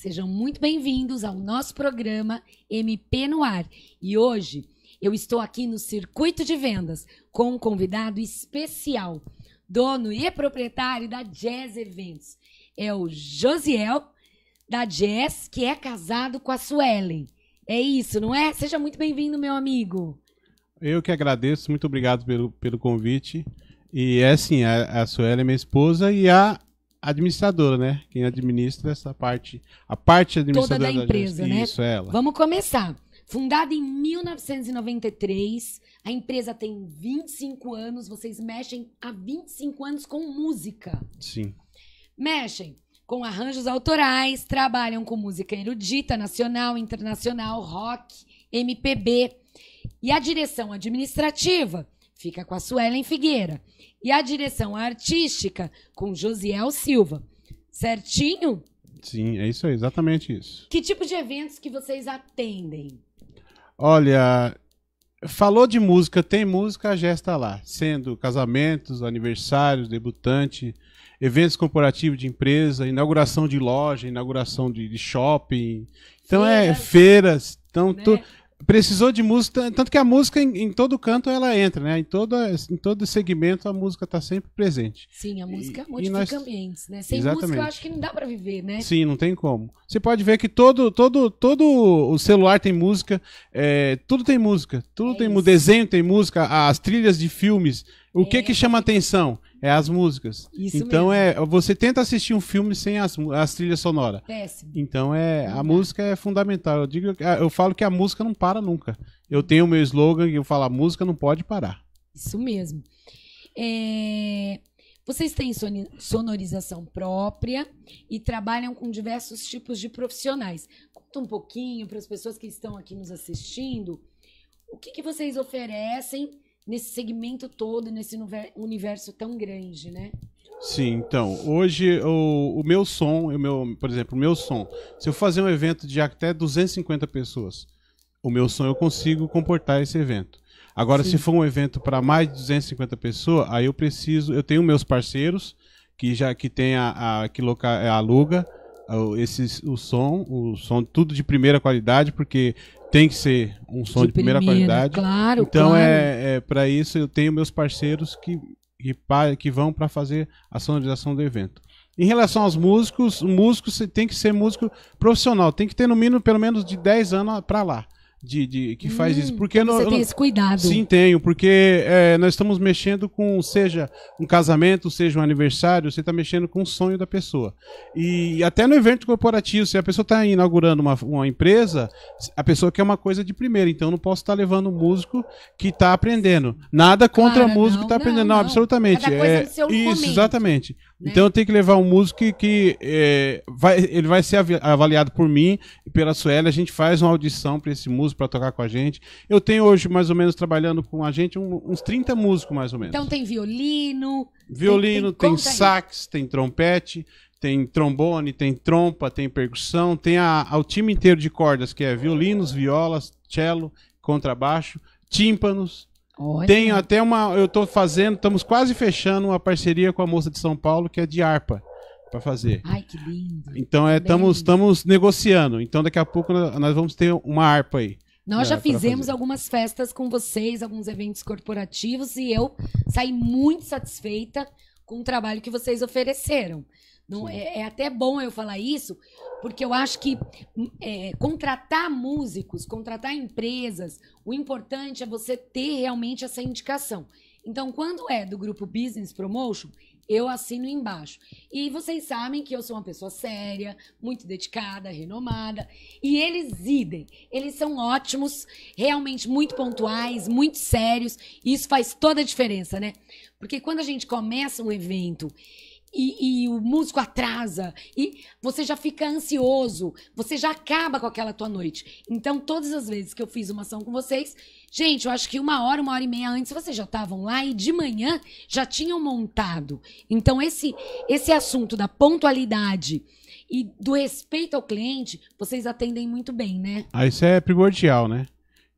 Sejam muito bem-vindos ao nosso programa MP no Ar. E hoje eu estou aqui no Circuito de Vendas com um convidado especial, dono e proprietário da Jazz Eventos. É o Josiel da Jazz, que é casado com a Suelen. É isso, não é? Seja muito bem-vindo, meu amigo. Eu que agradeço, muito obrigado pelo, pelo convite. E é assim, a, a é minha esposa e a administradora, né? Quem administra essa parte, a parte administradora Toda da empresa, da né? Isso, ela. Vamos começar. Fundada em 1993, a empresa tem 25 anos, vocês mexem há 25 anos com música. Sim. Mexem com arranjos autorais, trabalham com música erudita, nacional, internacional, rock, MPB. E a direção administrativa fica com a Suelen Figueira. E a direção artística com Josiel Silva. Certinho? Sim, é isso aí, exatamente isso. Que tipo de eventos que vocês atendem? Olha, falou de música, tem música, a gesta tá lá. Sendo casamentos, aniversários, debutante, eventos corporativos de empresa, inauguração de loja, inauguração de, de shopping. Então é feiras, é feiras. Então, né? tu, precisou de música, tanto que a música em, em, todo canto ela entra, né? Em todo, em todo segmento a música está sempre presente. Sim, a música e, modifica nós... ambientes, né? Sem Exatamente. música eu acho que não dá para viver, né? Sim, não tem como. Você pode ver que todo, todo, todo o celular tem música, é, tudo tem música, tudo é tem isso. desenho tem música, as trilhas de filmes o que é. que chama atenção? É as músicas. Isso então mesmo. é, você tenta assistir um filme sem as, as trilhas sonoras. Péssimo. Então é, a é. música é fundamental. Eu digo, ah, eu falo que a música não para nunca. Eu tenho o meu slogan que eu falo, a música não pode parar. Isso mesmo. É, vocês têm sonorização própria e trabalham com diversos tipos de profissionais. Conta um pouquinho para as pessoas que estão aqui nos assistindo o que, que vocês oferecem nesse segmento todo, nesse universo tão grande, né? Sim, então, hoje o, o meu som, o meu, por exemplo, o meu som, se eu fazer um evento de até 250 pessoas, o meu som eu consigo comportar esse evento. Agora, Sim. se for um evento para mais de 250 pessoas, aí eu preciso, eu tenho meus parceiros que já que tem a, a que loca, aluga esses, o som, o som tudo de primeira qualidade, porque tem que ser um som de, de primeira, qualidade. Claro, então é, claro. é, é para isso eu tenho meus parceiros que que, que vão para fazer a sonorização do evento. Em relação aos músicos, o músico tem que ser músico profissional, tem que ter no mínimo pelo menos de 10 anos para lá de, de que faz hum, isso. Porque não, você tem esse cuidado. Sim, tenho, porque é, nós estamos mexendo com, seja um casamento, seja um aniversário, você está mexendo com o sonho da pessoa. E até no evento corporativo, se a pessoa está inaugurando uma, uma empresa, a pessoa quer uma coisa de primeira, então não posso estar tá levando um músico que está aprendendo. Nada contra claro, músico que está aprendendo, não, não absolutamente. Cada coisa é, no seu isso, momento. exatamente. Né? Então eu tenho que levar um músico que, que é, vai, ele vai ser avaliado por mim e pela Sueli. A gente faz uma audição para esse músico para tocar com a gente. Eu tenho hoje, mais ou menos, trabalhando com a gente um, uns 30 músicos, mais ou menos. Então tem violino. Violino, tem, tem, tem sax, tem trompete, tem trombone, tem trompa, tem percussão, tem a, a, o time inteiro de cordas, que é violinos, violas, cello, contrabaixo, tímpanos. Olha. Tenho até uma. Eu estou fazendo, estamos quase fechando uma parceria com a moça de São Paulo, que é de harpa, para fazer. Ai, que lindo. Então é, tá estamos, estamos negociando. Então daqui a pouco nós vamos ter uma harpa aí. Nós já fizemos algumas festas com vocês, alguns eventos corporativos, e eu saí muito satisfeita com o trabalho que vocês ofereceram. Não, é, é, até bom eu falar isso, porque eu acho que hum, é, contratar músicos, contratar empresas, o importante é você ter realmente essa indicação. Então, quando é do grupo Business Promotion, eu assino embaixo. E vocês sabem que eu sou uma pessoa séria, muito dedicada, renomada, e eles idem. Eles são ótimos, realmente muito pontuais, muito sérios, e isso faz toda a diferença, né? Porque quando a gente começa um evento e, e, o músico atrasa, e você já fica ansioso, você já acaba com aquela tua noite. Então, todas as vezes que eu fiz uma ação com vocês, gente, eu acho que uma hora, uma hora e meia antes, vocês já estavam lá e de manhã já tinham montado. Então, esse, esse assunto da pontualidade e do respeito ao cliente, vocês atendem muito bem, né? Ah, isso é primordial, né?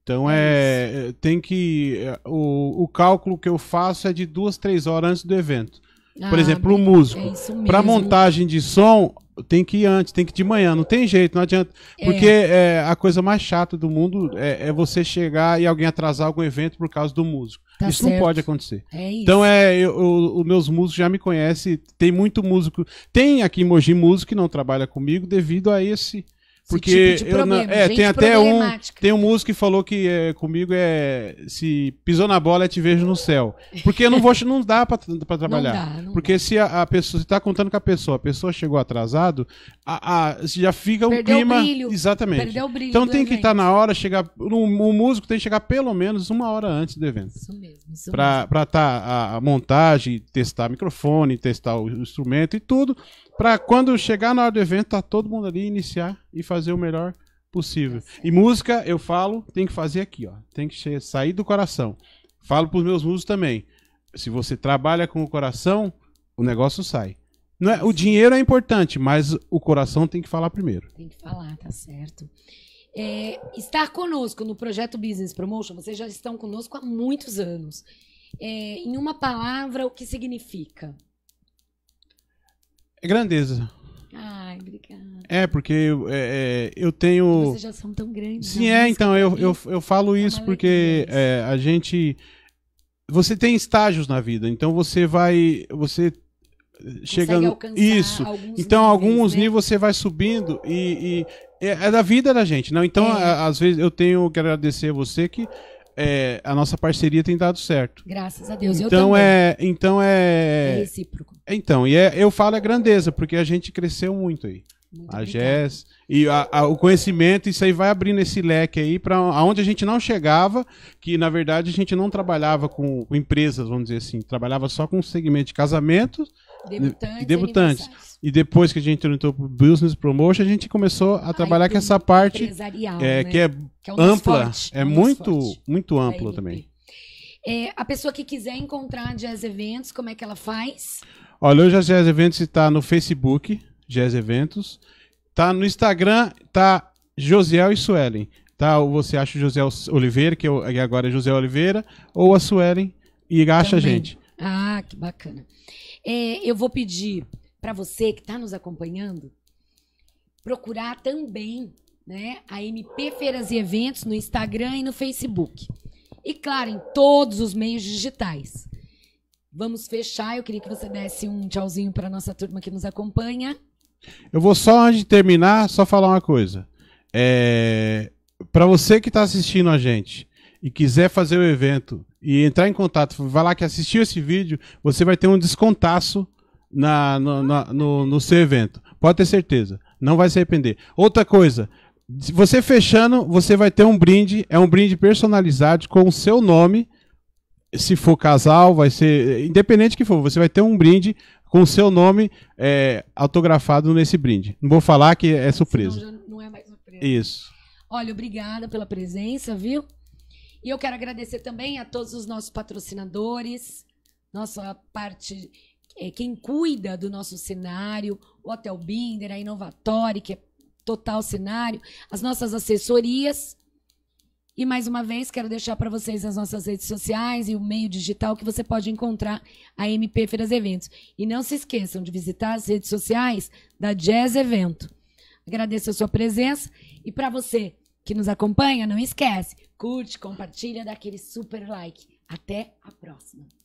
Então é, é tem que é, o, o cálculo que eu faço é de duas, três horas antes do evento. Por ah, exemplo, o músico. É para montagem de som, tem que ir antes, tem que ir de manhã, não tem jeito, não adianta. É. Porque é. é a coisa mais chata do mundo é, é, você chegar e alguém atrasar algum evento por causa do músico. Tá isso certo. não pode acontecer. É isso. Então, é, os meus músicos já me conhecem, tem muito músico. Tem aqui em Mogi músico que não trabalha comigo devido a esse porque tipo eu, é, tem até um tem um músico que falou que é, comigo é se pisou na bola é te vejo no céu. Porque eu não vou não dá para trabalhar. Não dá, não porque dá. se a, a pessoa está contando com a pessoa, a pessoa chegou atrasado, a, a já fica um Perdeu clima brilho. exatamente. Perdeu o brilho então tem que estar tá na hora, chegar o músico tem que chegar pelo menos uma hora antes do evento. Isso mesmo. Para estar tá a, a montagem, testar microfone, testar o instrumento e tudo para quando chegar na hora do evento, tá todo mundo ali iniciar e fazer o melhor possível. E música, eu falo, tem que fazer aqui, ó. Tem que sair do coração. Falo pros meus músicos também. Se você trabalha com o coração, o negócio sai. Não é, o dinheiro é importante, mas o coração tem que falar primeiro. Tem que falar, tá certo. É, estar conosco no projeto Business Promotion, vocês já estão conosco há muitos anos. É, em uma palavra, o que significa? É grandeza. Ai, obrigada. É, porque é, é, eu tenho. Vocês já são tão grandes. Sim, né? é, então, eu, eu, eu falo isso é porque a gente. Você tem estágios na vida, então você vai. Você chegando isso alguns então níveis, alguns né? níveis você vai subindo e, e, é, é da vida da gente não então é. às vezes eu tenho que agradecer a você que é, a nossa parceria tem dado certo. Graças a Deus. Então é, então é. É recíproco. Então e é, eu falo é grandeza porque a gente cresceu muito aí. Muito a GES e a, a, o conhecimento, isso aí vai abrindo esse leque aí para aonde a gente não chegava, que na verdade a gente não trabalhava com, com empresas, vamos dizer assim, trabalhava só com o segmento de casamentos debutantes. debutantes. E depois que a gente entrou pro Business Promotion, a gente começou a trabalhar com essa parte é, né? que é, que é ampla, forte, é, é muito, muito ampla também. É, a pessoa que quiser encontrar Jazz Eventos, como é que ela faz? Olha, hoje a Jazz Eventos está no Facebook, Jazz Eventos. está no Instagram, está Josiel e Suelen. Tá, ou você acha o José Oliveira, que, eu, que agora é José Oliveira, ou a Suelen, e acha Também. a gente. Ah, que bacana. É, eu vou pedir para você que está nos acompanhando, procurar também né, a MP Feiras e Eventos no Instagram e no Facebook. E, claro, em todos os meios digitais. Vamos fechar. Eu queria que você desse um tchauzinho para nossa turma que nos acompanha. Eu vou só, antes de terminar, só falar uma coisa. É... Para você que está assistindo a gente e quiser fazer o evento e entrar em contato, vai lá que assistiu esse vídeo, você vai ter um descontaço na, no, na, no, no seu evento. Pode ter certeza. Não vai se arrepender. Outra coisa, você fechando, você vai ter um brinde, é um brinde personalizado com o seu nome. Se for casal, vai ser. Independente que for, você vai ter um brinde com o seu nome é, autografado nesse brinde. Não vou falar que é surpresa. Senão já não é mais surpresa. Isso. Olha, obrigada pela presença, viu? E eu quero agradecer também a todos os nossos patrocinadores, nossa parte é, quem cuida do nosso cenário, o Hotel Binder, a Inovatória, que é total cenário, as nossas assessorias. E mais uma vez, quero deixar para vocês as nossas redes sociais e o meio digital que você pode encontrar a MP Feiras Eventos. E não se esqueçam de visitar as redes sociais da Jazz Evento. Agradeço a sua presença e para você que nos acompanha, não esquece, curte, compartilha, dá aquele super like. Até a próxima.